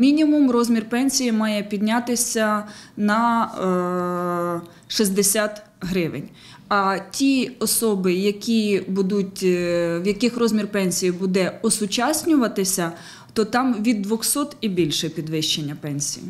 Мінімум розмір пенсії має піднятися на 60 е, гривень. А ті особи, які будуть, е, в яких розмір пенсії буде осучаснюватися, то там від 200 і більше підвищення пенсії.